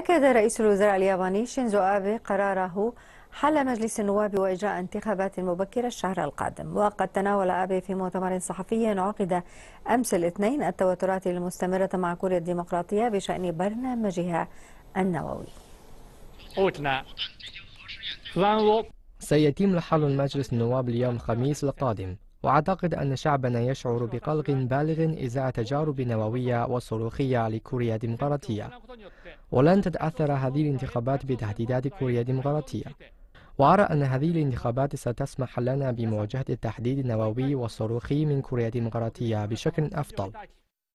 أكد رئيس الوزراء الياباني شينزو آبي قراره حل مجلس النواب وإجراء انتخابات مبكرة الشهر القادم وقد تناول أبي في مؤتمر صحفي عقد أمس الاثنين التوترات المستمرة مع كوريا الديمقراطية بشأن برنامجها النووي سيتم حل مجلس النواب اليوم الخميس القادم وأعتقد أن شعبنا يشعر بقلق بالغ إزاء تجارب نووية وصاروخية لكوريا الديمقراطية ولن تتأثر هذه الانتخابات بتهديدات كوريا الديمقراطية وأرى أن هذه الانتخابات ستسمح لنا بمواجهة التحديد النووي والصاروخي من كوريا الديمقراطية بشكل أفضل